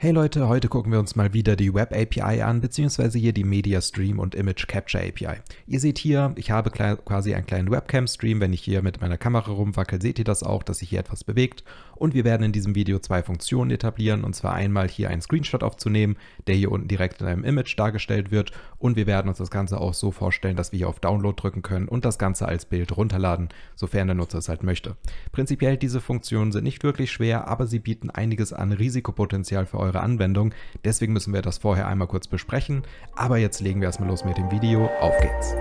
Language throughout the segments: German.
Hey Leute, heute gucken wir uns mal wieder die Web API an, beziehungsweise hier die Media Stream und Image Capture API. Ihr seht hier, ich habe quasi einen kleinen Webcam Stream. Wenn ich hier mit meiner Kamera rumwackel, seht ihr das auch, dass sich hier etwas bewegt. Und wir werden in diesem Video zwei Funktionen etablieren, und zwar einmal hier einen Screenshot aufzunehmen, der hier unten direkt in einem Image dargestellt wird. Und wir werden uns das Ganze auch so vorstellen, dass wir hier auf Download drücken können und das Ganze als Bild runterladen, sofern der Nutzer es halt möchte. Prinzipiell diese Funktionen sind nicht wirklich schwer, aber sie bieten einiges an Risikopotenzial für euch eure Anwendung. Deswegen müssen wir das vorher einmal kurz besprechen. Aber jetzt legen wir erstmal los mit dem Video. Auf geht's!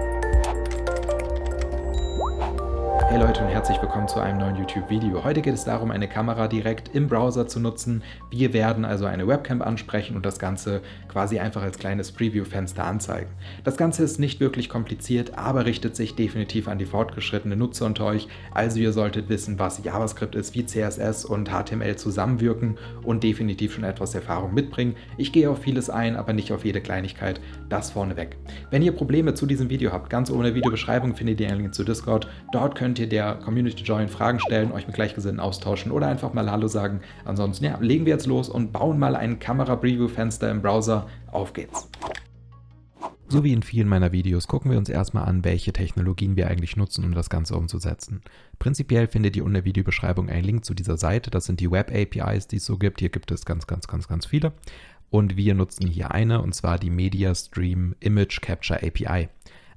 Hey Leute und herzlich willkommen zu einem neuen YouTube-Video. Heute geht es darum, eine Kamera direkt im Browser zu nutzen. Wir werden also eine Webcam ansprechen und das Ganze quasi einfach als kleines Preview-Fenster anzeigen. Das Ganze ist nicht wirklich kompliziert, aber richtet sich definitiv an die fortgeschrittene Nutzer unter euch. Also ihr solltet wissen, was JavaScript ist, wie CSS und HTML zusammenwirken und definitiv schon etwas Erfahrung mitbringen. Ich gehe auf vieles ein, aber nicht auf jede Kleinigkeit. Das vorneweg. Wenn ihr Probleme zu diesem Video habt, ganz oben in der Videobeschreibung findet ihr einen Link zu Discord. Dort könnt könnt ihr der Community join, Fragen stellen, euch mit Gleichgesinnten austauschen oder einfach mal Hallo sagen. Ansonsten ja, legen wir jetzt los und bauen mal ein Kamera-Preview-Fenster im Browser. Auf geht's! So wie in vielen meiner Videos gucken wir uns erstmal an, welche Technologien wir eigentlich nutzen, um das Ganze umzusetzen. Prinzipiell findet ihr unter Videobeschreibung einen Link zu dieser Seite. Das sind die Web-APIs, die es so gibt. Hier gibt es ganz, ganz, ganz, ganz viele. Und wir nutzen hier eine, und zwar die Media Stream Image Capture API.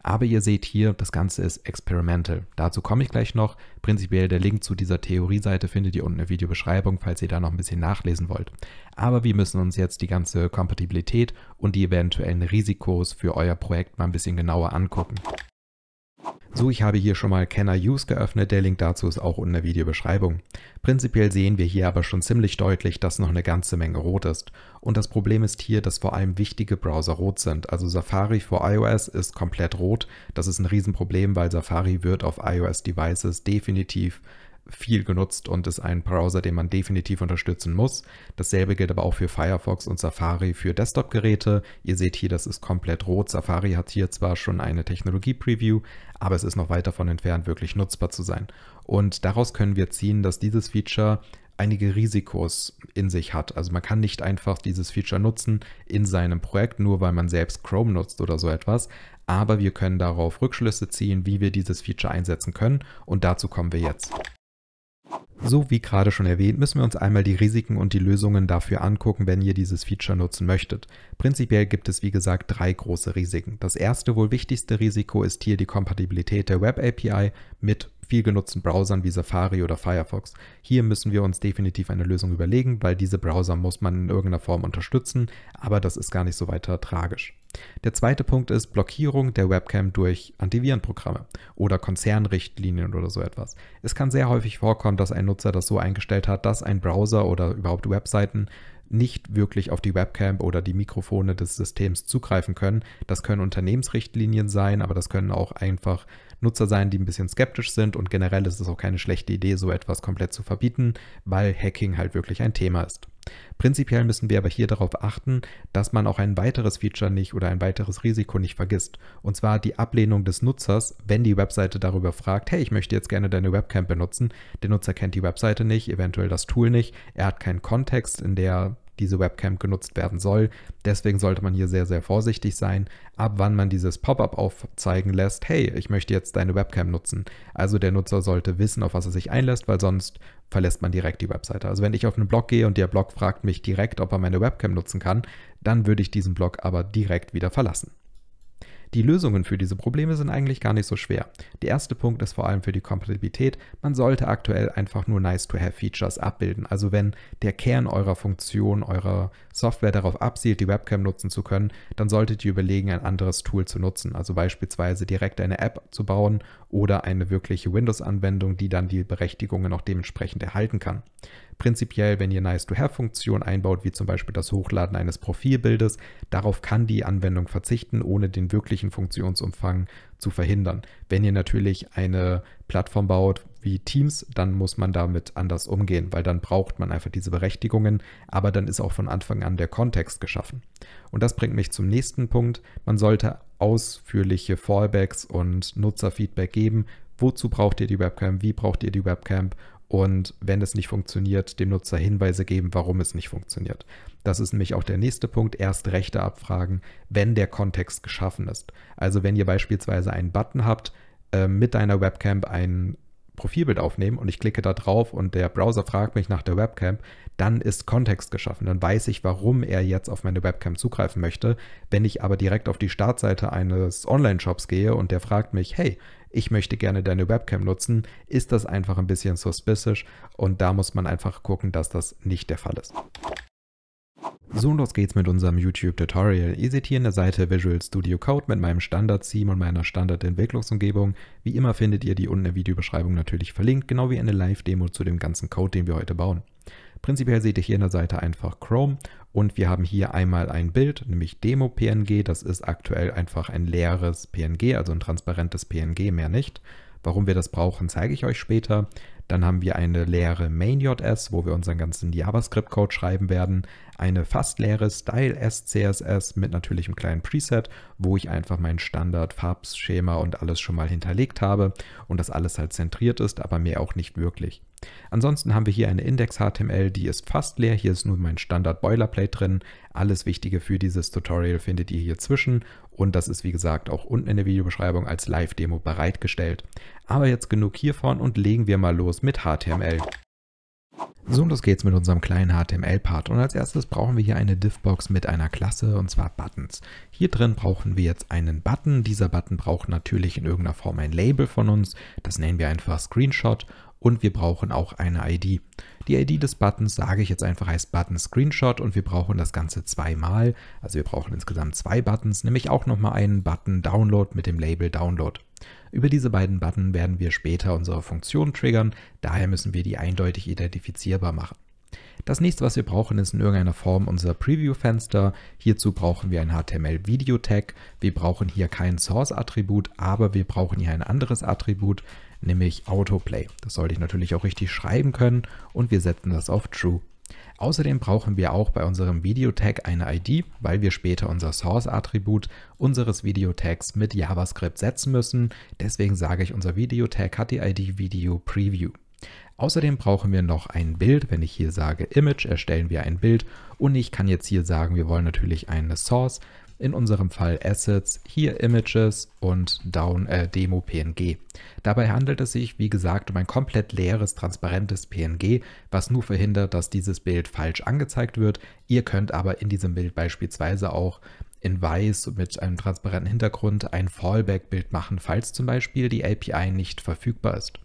Aber ihr seht hier, das Ganze ist experimental. Dazu komme ich gleich noch. Prinzipiell der Link zu dieser Theorieseite findet ihr unten in der Videobeschreibung, falls ihr da noch ein bisschen nachlesen wollt. Aber wir müssen uns jetzt die ganze Kompatibilität und die eventuellen Risikos für euer Projekt mal ein bisschen genauer angucken. So, ich habe hier schon mal Kenner Use geöffnet, der Link dazu ist auch unten in der Videobeschreibung. Prinzipiell sehen wir hier aber schon ziemlich deutlich, dass noch eine ganze Menge rot ist. Und das Problem ist hier, dass vor allem wichtige Browser rot sind. Also Safari für iOS ist komplett rot. Das ist ein Riesenproblem, weil Safari wird auf iOS-Devices definitiv viel genutzt und ist ein Browser, den man definitiv unterstützen muss. Dasselbe gilt aber auch für Firefox und Safari für Desktop-Geräte. Ihr seht hier, das ist komplett rot. Safari hat hier zwar schon eine Technologie-Preview, aber es ist noch weit davon entfernt, wirklich nutzbar zu sein. Und daraus können wir ziehen, dass dieses Feature einige Risikos in sich hat. Also man kann nicht einfach dieses Feature nutzen in seinem Projekt, nur weil man selbst Chrome nutzt oder so etwas. Aber wir können darauf Rückschlüsse ziehen, wie wir dieses Feature einsetzen können. Und dazu kommen wir jetzt. So wie gerade schon erwähnt, müssen wir uns einmal die Risiken und die Lösungen dafür angucken, wenn ihr dieses Feature nutzen möchtet. Prinzipiell gibt es wie gesagt drei große Risiken. Das erste wohl wichtigste Risiko ist hier die Kompatibilität der Web API mit viel genutzten Browsern wie Safari oder Firefox. Hier müssen wir uns definitiv eine Lösung überlegen, weil diese Browser muss man in irgendeiner Form unterstützen, aber das ist gar nicht so weiter tragisch. Der zweite Punkt ist Blockierung der Webcam durch Antivirenprogramme oder Konzernrichtlinien oder so etwas. Es kann sehr häufig vorkommen, dass ein Nutzer das so eingestellt hat, dass ein Browser oder überhaupt Webseiten nicht wirklich auf die Webcam oder die Mikrofone des Systems zugreifen können. Das können Unternehmensrichtlinien sein, aber das können auch einfach Nutzer sein, die ein bisschen skeptisch sind und generell ist es auch keine schlechte Idee, so etwas komplett zu verbieten, weil Hacking halt wirklich ein Thema ist. Prinzipiell müssen wir aber hier darauf achten, dass man auch ein weiteres Feature nicht oder ein weiteres Risiko nicht vergisst, und zwar die Ablehnung des Nutzers, wenn die Webseite darüber fragt, hey, ich möchte jetzt gerne deine Webcam benutzen. Der Nutzer kennt die Webseite nicht, eventuell das Tool nicht, er hat keinen Kontext, in der diese Webcam genutzt werden soll. Deswegen sollte man hier sehr, sehr vorsichtig sein, ab wann man dieses Pop-up aufzeigen lässt, hey, ich möchte jetzt deine Webcam nutzen. Also der Nutzer sollte wissen, auf was er sich einlässt, weil sonst verlässt man direkt die Webseite. Also wenn ich auf einen Blog gehe und der Blog fragt mich direkt, ob er meine Webcam nutzen kann, dann würde ich diesen Blog aber direkt wieder verlassen. Die Lösungen für diese Probleme sind eigentlich gar nicht so schwer. Der erste Punkt ist vor allem für die Kompatibilität. Man sollte aktuell einfach nur Nice-to-Have-Features abbilden. Also wenn der Kern eurer Funktion, eurer Software darauf abzielt, die Webcam nutzen zu können, dann solltet ihr überlegen, ein anderes Tool zu nutzen. Also beispielsweise direkt eine App zu bauen oder eine wirkliche Windows-Anwendung, die dann die Berechtigungen auch dementsprechend erhalten kann. Prinzipiell, wenn ihr Nice-to-Have-Funktionen einbaut, wie zum Beispiel das Hochladen eines Profilbildes, darauf kann die Anwendung verzichten, ohne den wirklichen Funktionsumfang zu verhindern. Wenn ihr natürlich eine Plattform baut wie Teams, dann muss man damit anders umgehen, weil dann braucht man einfach diese Berechtigungen, aber dann ist auch von Anfang an der Kontext geschaffen. Und das bringt mich zum nächsten Punkt. Man sollte ausführliche Fallbacks und Nutzerfeedback geben. Wozu braucht ihr die Webcam? Wie braucht ihr die Webcam? und wenn es nicht funktioniert, dem Nutzer Hinweise geben, warum es nicht funktioniert. Das ist nämlich auch der nächste Punkt, erst Rechte abfragen, wenn der Kontext geschaffen ist. Also wenn ihr beispielsweise einen Button habt, äh, mit deiner Webcam einen Profilbild aufnehmen und ich klicke da drauf und der Browser fragt mich nach der Webcam, dann ist Kontext geschaffen. Dann weiß ich, warum er jetzt auf meine Webcam zugreifen möchte. Wenn ich aber direkt auf die Startseite eines Online-Shops gehe und der fragt mich, hey, ich möchte gerne deine Webcam nutzen, ist das einfach ein bisschen suspicious und da muss man einfach gucken, dass das nicht der Fall ist. So und los geht's mit unserem YouTube-Tutorial. Ihr seht hier in der Seite Visual Studio Code mit meinem Standard-Theme und meiner Standard-Entwicklungsumgebung. Wie immer findet ihr die unten in der Videobeschreibung natürlich verlinkt, genau wie eine Live-Demo zu dem ganzen Code, den wir heute bauen. Prinzipiell seht ihr hier in der Seite einfach Chrome und wir haben hier einmal ein Bild, nämlich Demo-PNG. Das ist aktuell einfach ein leeres PNG, also ein transparentes PNG, mehr nicht. Warum wir das brauchen, zeige ich euch später. Dann haben wir eine leere Main.js, wo wir unseren ganzen JavaScript-Code schreiben werden. Eine fast leere Style-S-CSS mit natürlich einem kleinen Preset, wo ich einfach mein Standard-Farbschema und alles schon mal hinterlegt habe und das alles halt zentriert ist, aber mehr auch nicht wirklich. Ansonsten haben wir hier eine Index.html, die ist fast leer. Hier ist nur mein Standard-Boilerplate drin. Alles Wichtige für dieses Tutorial findet ihr hier zwischen und das ist wie gesagt auch unten in der Videobeschreibung als Live-Demo bereitgestellt. Aber jetzt genug hiervon und legen wir mal los mit HTML. So, und los geht's mit unserem kleinen HTML-Part. Und als erstes brauchen wir hier eine Diffbox mit einer Klasse, und zwar Buttons. Hier drin brauchen wir jetzt einen Button. Dieser Button braucht natürlich in irgendeiner Form ein Label von uns. Das nennen wir einfach Screenshot. Und wir brauchen auch eine ID. Die ID des Buttons, sage ich jetzt einfach, heißt Button Screenshot und wir brauchen das Ganze zweimal. Also wir brauchen insgesamt zwei Buttons, nämlich auch nochmal einen Button Download mit dem Label Download. Über diese beiden Button werden wir später unsere Funktion triggern, daher müssen wir die eindeutig identifizierbar machen. Das nächste, was wir brauchen, ist in irgendeiner Form unser Preview-Fenster. Hierzu brauchen wir ein HTML-Video-Tag. Wir brauchen hier kein Source-Attribut, aber wir brauchen hier ein anderes Attribut, nämlich Autoplay. Das sollte ich natürlich auch richtig schreiben können und wir setzen das auf True. Außerdem brauchen wir auch bei unserem Videotag eine ID, weil wir später unser Source-Attribut unseres Videotags mit JavaScript setzen müssen. Deswegen sage ich, unser Videotag hat die ID Video Preview. Außerdem brauchen wir noch ein Bild. Wenn ich hier sage Image, erstellen wir ein Bild. Und ich kann jetzt hier sagen, wir wollen natürlich eine Source in unserem Fall Assets, hier Images und Down äh, Demo PNG. Dabei handelt es sich, wie gesagt, um ein komplett leeres, transparentes PNG, was nur verhindert, dass dieses Bild falsch angezeigt wird. Ihr könnt aber in diesem Bild beispielsweise auch in weiß mit einem transparenten Hintergrund ein Fallback-Bild machen, falls zum Beispiel die API nicht verfügbar ist.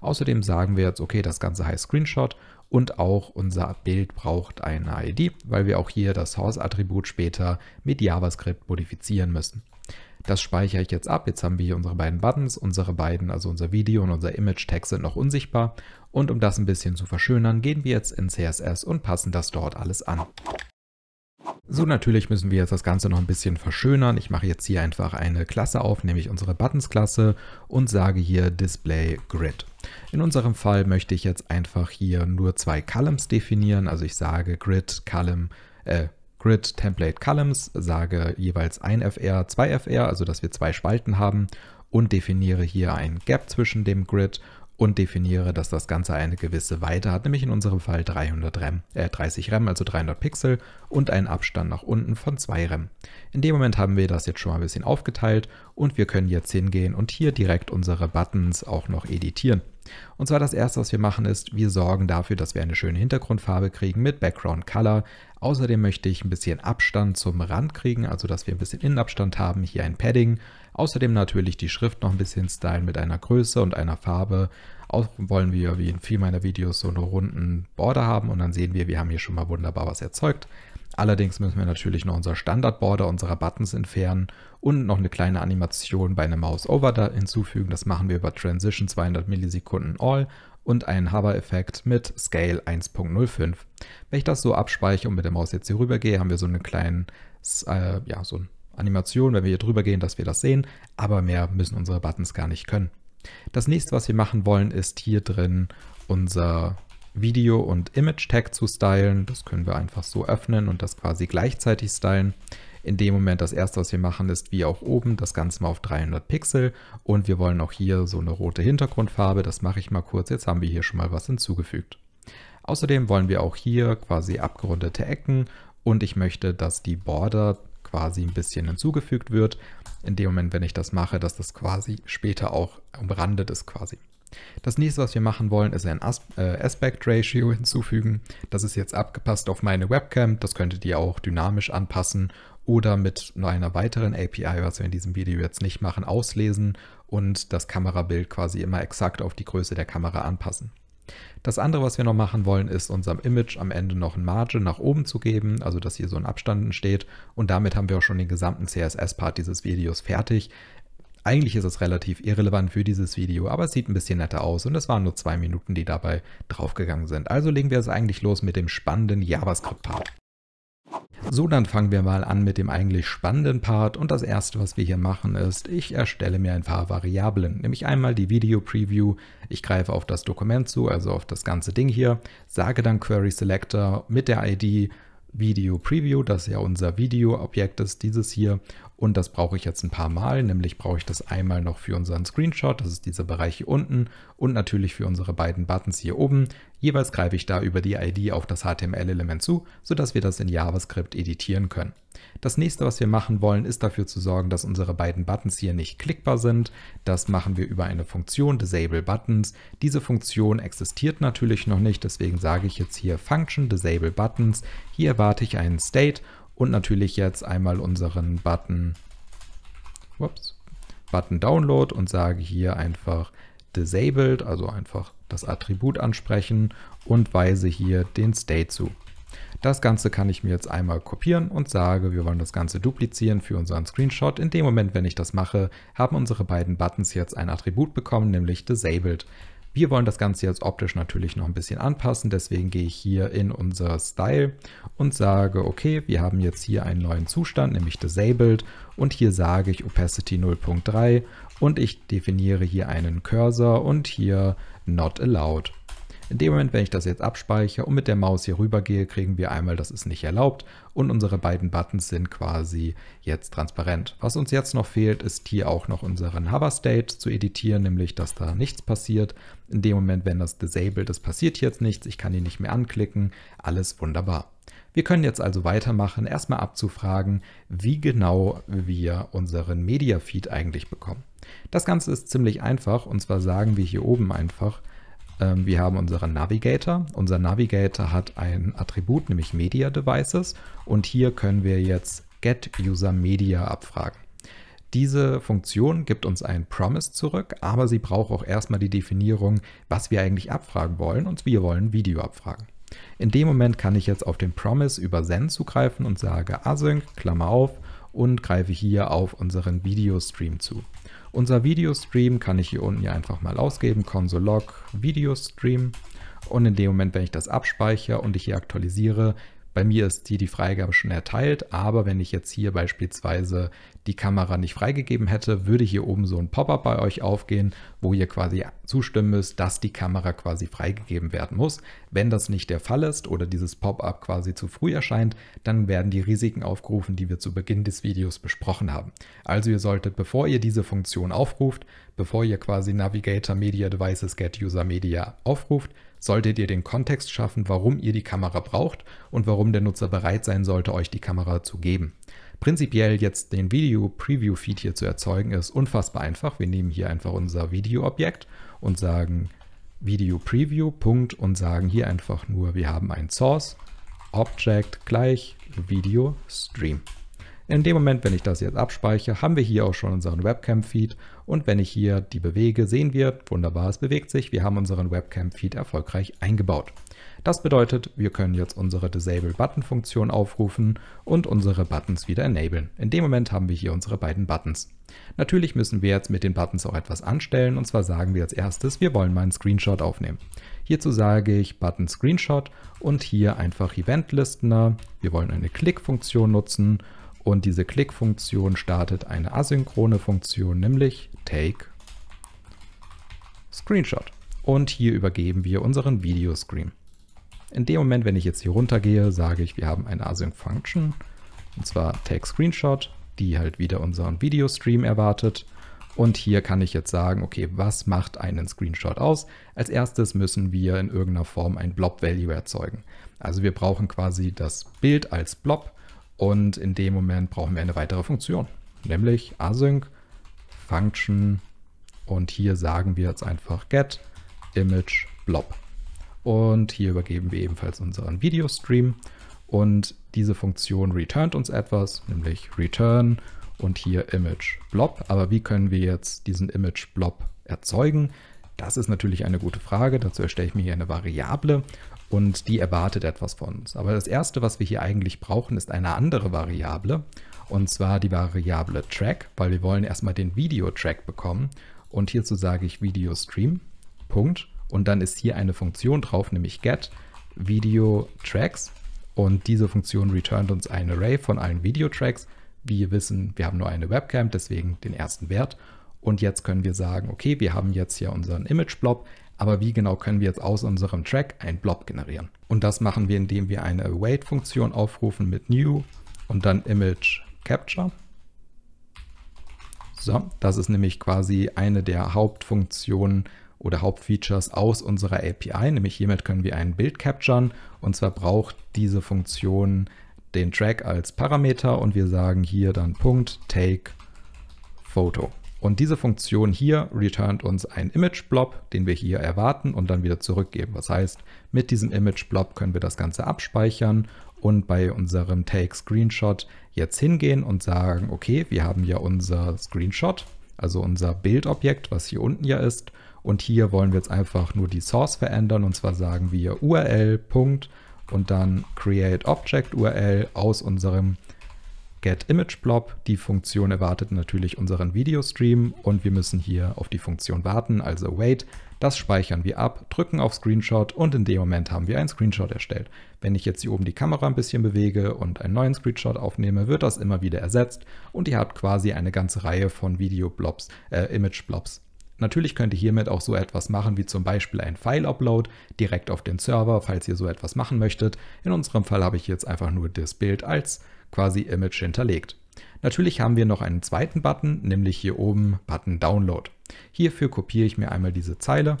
Außerdem sagen wir jetzt, okay, das Ganze heißt Screenshot und auch unser Bild braucht eine ID, weil wir auch hier das Source-Attribut später mit JavaScript modifizieren müssen. Das speichere ich jetzt ab. Jetzt haben wir hier unsere beiden Buttons, unsere beiden, also unser Video und unser Image-Tag sind noch unsichtbar. Und um das ein bisschen zu verschönern, gehen wir jetzt in CSS und passen das dort alles an. So, natürlich müssen wir jetzt das Ganze noch ein bisschen verschönern. Ich mache jetzt hier einfach eine Klasse auf, nämlich unsere Buttons-Klasse und sage hier Display Grid. In unserem Fall möchte ich jetzt einfach hier nur zwei Columns definieren. Also ich sage Grid, Column, äh, Grid Template Columns, sage jeweils ein FR, zwei FR, also dass wir zwei Spalten haben und definiere hier ein Gap zwischen dem Grid und und definiere, dass das Ganze eine gewisse Weite hat, nämlich in unserem Fall 300 RAM, äh 30 RAM, also 300 Pixel und einen Abstand nach unten von 2 RAM. In dem Moment haben wir das jetzt schon mal ein bisschen aufgeteilt und wir können jetzt hingehen und hier direkt unsere Buttons auch noch editieren. Und zwar das erste, was wir machen, ist, wir sorgen dafür, dass wir eine schöne Hintergrundfarbe kriegen mit Background Color. Außerdem möchte ich ein bisschen Abstand zum Rand kriegen, also dass wir ein bisschen Innenabstand haben, hier ein Padding. Außerdem natürlich die Schrift noch ein bisschen stylen mit einer Größe und einer Farbe. Auch wollen wir, wie in vielen meiner Videos, so einen runden Border haben und dann sehen wir, wir haben hier schon mal wunderbar was erzeugt. Allerdings müssen wir natürlich noch unser Standard-Border unserer Buttons entfernen und noch eine kleine Animation bei einem Mouse-Over da hinzufügen. Das machen wir über Transition 200 Millisekunden All und einen Hover-Effekt mit Scale 1.05. Wenn ich das so abspeichere und mit der Maus jetzt hier rüber gehe, haben wir so eine kleine äh, ja, so eine Animation, wenn wir hier drüber gehen, dass wir das sehen, aber mehr müssen unsere Buttons gar nicht können. Das nächste, was wir machen wollen, ist hier drin unser Video- und Image-Tag zu stylen. Das können wir einfach so öffnen und das quasi gleichzeitig stylen. In dem Moment das erste, was wir machen, ist wie auch oben das Ganze mal auf 300 Pixel und wir wollen auch hier so eine rote Hintergrundfarbe. Das mache ich mal kurz. Jetzt haben wir hier schon mal was hinzugefügt. Außerdem wollen wir auch hier quasi abgerundete Ecken und ich möchte, dass die Border quasi ein bisschen hinzugefügt wird. In dem Moment, wenn ich das mache, dass das quasi später auch umrandet ist quasi. Das nächste, was wir machen wollen, ist ein As äh, Aspect Ratio hinzufügen. Das ist jetzt abgepasst auf meine Webcam. Das könntet ihr auch dynamisch anpassen oder mit einer weiteren API, was wir in diesem Video jetzt nicht machen, auslesen und das Kamerabild quasi immer exakt auf die Größe der Kamera anpassen. Das andere, was wir noch machen wollen, ist unserem Image am Ende noch ein Margin nach oben zu geben, also dass hier so ein Abstand entsteht. Und damit haben wir auch schon den gesamten CSS-Part dieses Videos fertig. Eigentlich ist es relativ irrelevant für dieses Video, aber es sieht ein bisschen netter aus und es waren nur zwei Minuten, die dabei draufgegangen sind. Also legen wir es eigentlich los mit dem spannenden JavaScript-Part. So, dann fangen wir mal an mit dem eigentlich spannenden Part und das erste, was wir hier machen ist, ich erstelle mir ein paar Variablen, nämlich einmal die Video Preview, ich greife auf das Dokument zu, also auf das ganze Ding hier, sage dann Query Selector mit der ID Video Preview, das ja unser Video-Objekt ist, dieses hier, und das brauche ich jetzt ein paar Mal, nämlich brauche ich das einmal noch für unseren Screenshot, das ist dieser Bereich hier unten und natürlich für unsere beiden Buttons hier oben. Jeweils greife ich da über die ID auf das HTML-Element zu, sodass wir das in JavaScript editieren können. Das nächste, was wir machen wollen, ist dafür zu sorgen, dass unsere beiden Buttons hier nicht klickbar sind. Das machen wir über eine Funktion DisableButtons. Diese Funktion existiert natürlich noch nicht, deswegen sage ich jetzt hier Function DisableButtons. Hier erwarte ich einen State und natürlich jetzt einmal unseren Button, ups, Button Download und sage hier einfach Disabled, also einfach das Attribut ansprechen und weise hier den State zu. Das Ganze kann ich mir jetzt einmal kopieren und sage, wir wollen das Ganze duplizieren für unseren Screenshot. In dem Moment, wenn ich das mache, haben unsere beiden Buttons jetzt ein Attribut bekommen, nämlich Disabled. Wir wollen das Ganze jetzt optisch natürlich noch ein bisschen anpassen, deswegen gehe ich hier in unser Style und sage, okay, wir haben jetzt hier einen neuen Zustand, nämlich Disabled und hier sage ich Opacity 0.3 und ich definiere hier einen Cursor und hier Not Allowed. In dem Moment, wenn ich das jetzt abspeichere und mit der Maus hier rüber gehe, kriegen wir einmal, das ist nicht erlaubt und unsere beiden Buttons sind quasi jetzt transparent. Was uns jetzt noch fehlt, ist hier auch noch unseren Hover State zu editieren, nämlich dass da nichts passiert. In dem Moment, wenn das disabled ist, passiert jetzt nichts, ich kann ihn nicht mehr anklicken, alles wunderbar. Wir können jetzt also weitermachen, erstmal abzufragen, wie genau wir unseren Media Feed eigentlich bekommen. Das Ganze ist ziemlich einfach und zwar sagen wir hier oben einfach ähm, wir haben unseren Navigator. Unser Navigator hat ein Attribut, nämlich Media Devices. Und hier können wir jetzt Get User Media abfragen. Diese Funktion gibt uns ein Promise zurück, aber sie braucht auch erstmal die Definierung, was wir eigentlich abfragen wollen. Und wir wollen Video abfragen. In dem Moment kann ich jetzt auf den Promise über Send zugreifen und sage Async, Klammer auf, und greife hier auf unseren Videostream zu. Unser Videostream kann ich hier unten ja einfach mal ausgeben, console.log Videostream. Und in dem Moment, wenn ich das abspeichere und ich hier aktualisiere, bei mir ist die, die Freigabe schon erteilt, aber wenn ich jetzt hier beispielsweise die Kamera nicht freigegeben hätte, würde hier oben so ein Pop-up bei euch aufgehen, wo ihr quasi zustimmen müsst, dass die Kamera quasi freigegeben werden muss. Wenn das nicht der Fall ist oder dieses Pop-up quasi zu früh erscheint, dann werden die Risiken aufgerufen, die wir zu Beginn des Videos besprochen haben. Also ihr solltet, bevor ihr diese Funktion aufruft, bevor ihr quasi Navigator Media Devices Get User Media aufruft, solltet ihr den Kontext schaffen, warum ihr die Kamera braucht und warum der Nutzer bereit sein sollte, euch die Kamera zu geben. Prinzipiell jetzt den Video-Preview-Feed hier zu erzeugen, ist unfassbar einfach. Wir nehmen hier einfach unser Video-Objekt und sagen Video-Preview. Punkt und sagen hier einfach nur, wir haben ein Source Object gleich Video Stream. In dem Moment, wenn ich das jetzt abspeichere, haben wir hier auch schon unseren Webcam-Feed und wenn ich hier die bewege, sehen wir, wunderbar, es bewegt sich, wir haben unseren Webcam-Feed erfolgreich eingebaut. Das bedeutet, wir können jetzt unsere Disable-Button-Funktion aufrufen und unsere Buttons wieder enablen. In dem Moment haben wir hier unsere beiden Buttons. Natürlich müssen wir jetzt mit den Buttons auch etwas anstellen und zwar sagen wir als erstes, wir wollen mal einen Screenshot aufnehmen. Hierzu sage ich Button Screenshot und hier einfach Event Listener. Wir wollen eine Klick-Funktion nutzen und diese Klick-Funktion startet eine asynchrone Funktion, nämlich take Screenshot. Und hier übergeben wir unseren Videoscreen. In dem Moment, wenn ich jetzt hier runtergehe, sage ich, wir haben eine Async Function, und zwar take Screenshot, die halt wieder unseren Videostream erwartet. Und hier kann ich jetzt sagen, okay, was macht einen Screenshot aus? Als erstes müssen wir in irgendeiner Form ein Blob-Value erzeugen. Also wir brauchen quasi das Bild als Blob und in dem Moment brauchen wir eine weitere Funktion, nämlich async function. Und hier sagen wir jetzt einfach get image blob. Und hier übergeben wir ebenfalls unseren Videostream. Und diese Funktion returnt uns etwas, nämlich return und hier image blob. Aber wie können wir jetzt diesen image blob erzeugen? Das ist natürlich eine gute Frage. Dazu erstelle ich mir hier eine Variable und die erwartet etwas von uns. Aber das Erste, was wir hier eigentlich brauchen, ist eine andere Variable und zwar die Variable Track, weil wir wollen erstmal den Video-Track bekommen. Und hierzu sage ich Video Stream, Punkt. Und dann ist hier eine Funktion drauf, nämlich get Video Tracks. Und diese Funktion returnt uns ein Array von allen Video Tracks. Wie Wir wissen, wir haben nur eine Webcam, deswegen den ersten Wert. Und jetzt können wir sagen, okay, wir haben jetzt hier unseren Image-Blob, aber wie genau können wir jetzt aus unserem Track einen Blob generieren? Und das machen wir, indem wir eine Await-Funktion aufrufen mit New und dann Image Capture. So, das ist nämlich quasi eine der Hauptfunktionen oder Hauptfeatures aus unserer API, nämlich hiermit können wir ein Bild capturen und zwar braucht diese Funktion den Track als Parameter und wir sagen hier dann Punkt Take Photo. Und diese Funktion hier returnt uns einen Image-Blob, den wir hier erwarten und dann wieder zurückgeben. Das heißt, mit diesem Image-Blob können wir das Ganze abspeichern und bei unserem Take-Screenshot jetzt hingehen und sagen, okay, wir haben ja unser Screenshot, also unser Bildobjekt, was hier unten ja ist. Und hier wollen wir jetzt einfach nur die Source verändern und zwar sagen wir URL. und dann create object URL aus unserem getImageBlob. Die Funktion erwartet natürlich unseren Videostream und wir müssen hier auf die Funktion warten, also wait. Das speichern wir ab, drücken auf Screenshot und in dem Moment haben wir einen Screenshot erstellt. Wenn ich jetzt hier oben die Kamera ein bisschen bewege und einen neuen Screenshot aufnehme, wird das immer wieder ersetzt und ihr habt quasi eine ganze Reihe von Video-Blobs, äh, Image-Blobs Natürlich könnt ihr hiermit auch so etwas machen wie zum Beispiel ein File-Upload direkt auf den Server, falls ihr so etwas machen möchtet. In unserem Fall habe ich jetzt einfach nur das Bild als quasi Image hinterlegt. Natürlich haben wir noch einen zweiten Button, nämlich hier oben Button Download. Hierfür kopiere ich mir einmal diese Zeile,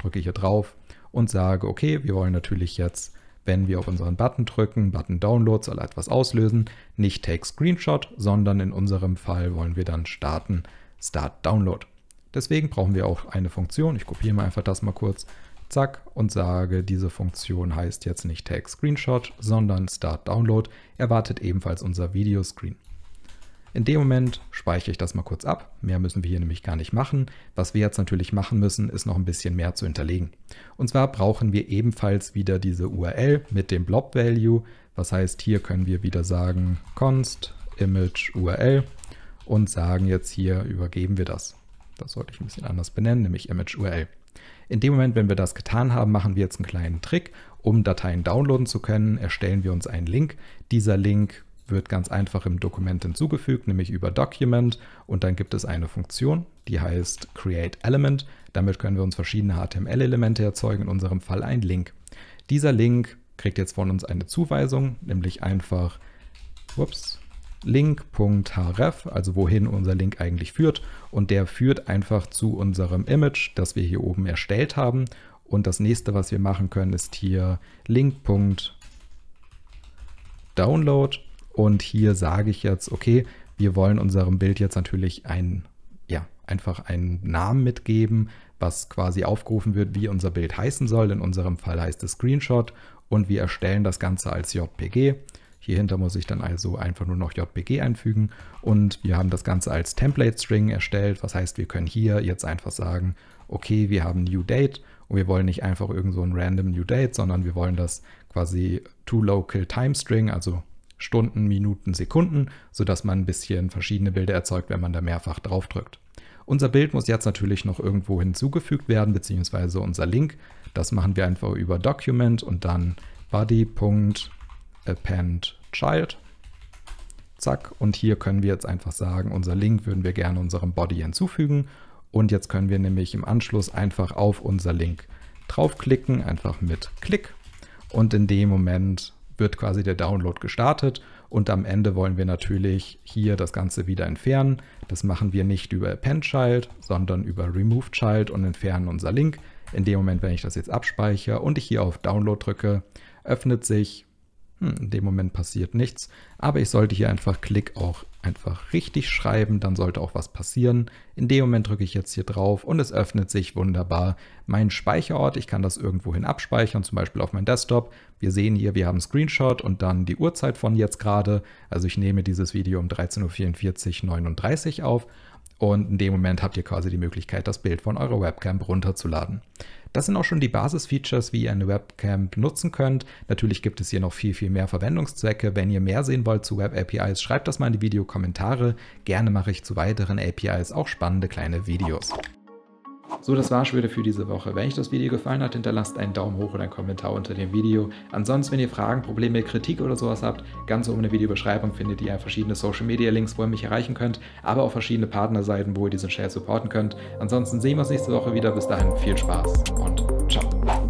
drücke hier drauf und sage, okay, wir wollen natürlich jetzt, wenn wir auf unseren Button drücken, Button Download soll etwas auslösen, nicht Take Screenshot, sondern in unserem Fall wollen wir dann starten, Start Download. Deswegen brauchen wir auch eine Funktion, ich kopiere mal einfach das mal kurz, zack, und sage, diese Funktion heißt jetzt nicht Tag Screenshot, sondern Start Download, erwartet ebenfalls unser Videoscreen. In dem Moment speichere ich das mal kurz ab. Mehr müssen wir hier nämlich gar nicht machen. Was wir jetzt natürlich machen müssen, ist noch ein bisschen mehr zu hinterlegen. Und zwar brauchen wir ebenfalls wieder diese URL mit dem Blob Value. Was heißt, hier können wir wieder sagen const image URL und sagen jetzt hier übergeben wir das. Das sollte ich ein bisschen anders benennen, nämlich image URL. In dem Moment, wenn wir das getan haben, machen wir jetzt einen kleinen Trick. Um Dateien downloaden zu können, erstellen wir uns einen Link. Dieser Link wird ganz einfach im Dokument hinzugefügt, nämlich über Document. Und dann gibt es eine Funktion, die heißt Create Element. Damit können wir uns verschiedene HTML-Elemente erzeugen, in unserem Fall ein Link. Dieser Link kriegt jetzt von uns eine Zuweisung, nämlich einfach, ups, link.href, also wohin unser Link eigentlich führt. Und der führt einfach zu unserem Image, das wir hier oben erstellt haben. Und das nächste, was wir machen können, ist hier link.download. Und hier sage ich jetzt, okay, wir wollen unserem Bild jetzt natürlich ein, ja, einfach einen Namen mitgeben, was quasi aufgerufen wird, wie unser Bild heißen soll. In unserem Fall heißt es Screenshot und wir erstellen das Ganze als JPG hier hinter muss ich dann also einfach nur noch JBG einfügen und wir haben das Ganze als Template-String erstellt. Was heißt, wir können hier jetzt einfach sagen, okay, wir haben New Date und wir wollen nicht einfach irgend so ein random New Date, sondern wir wollen das quasi to local time string, also Stunden, Minuten, Sekunden, sodass man ein bisschen verschiedene Bilder erzeugt, wenn man da mehrfach draufdrückt. Unser Bild muss jetzt natürlich noch irgendwo hinzugefügt werden, beziehungsweise unser Link. Das machen wir einfach über Document und dann body append child. Zack. Und hier können wir jetzt einfach sagen, unser Link würden wir gerne unserem Body hinzufügen. Und jetzt können wir nämlich im Anschluss einfach auf unser Link draufklicken, einfach mit Klick. Und in dem Moment wird quasi der Download gestartet. Und am Ende wollen wir natürlich hier das Ganze wieder entfernen. Das machen wir nicht über Append Child, sondern über Remove Child und entfernen unser Link. In dem Moment, wenn ich das jetzt abspeichere und ich hier auf Download drücke, öffnet sich hm, in dem Moment passiert nichts, aber ich sollte hier einfach Klick auch einfach richtig schreiben, dann sollte auch was passieren. In dem Moment drücke ich jetzt hier drauf und es öffnet sich wunderbar mein Speicherort. Ich kann das irgendwohin abspeichern, zum Beispiel auf meinen Desktop. Wir sehen hier, wir haben Screenshot und dann die Uhrzeit von jetzt gerade. Also ich nehme dieses Video um 13.44 Uhr 39 auf und in dem Moment habt ihr quasi die Möglichkeit, das Bild von eurer Webcam runterzuladen. Das sind auch schon die Basisfeatures, wie ihr eine Webcam nutzen könnt. Natürlich gibt es hier noch viel, viel mehr Verwendungszwecke. Wenn ihr mehr sehen wollt zu Web APIs, schreibt das mal in die Videokommentare. Gerne mache ich zu weiteren APIs auch spannende kleine Videos. So, das war's wieder für diese Woche. Wenn euch das Video gefallen hat, hinterlasst einen Daumen hoch oder einen Kommentar unter dem Video. Ansonsten, wenn ihr Fragen, Probleme, Kritik oder sowas habt, ganz oben in der Videobeschreibung findet ihr verschiedene Social Media Links, wo ihr mich erreichen könnt, aber auch verschiedene Partnerseiten, wo ihr diesen Share supporten könnt. Ansonsten sehen wir uns nächste Woche wieder. Bis dahin viel Spaß und ciao.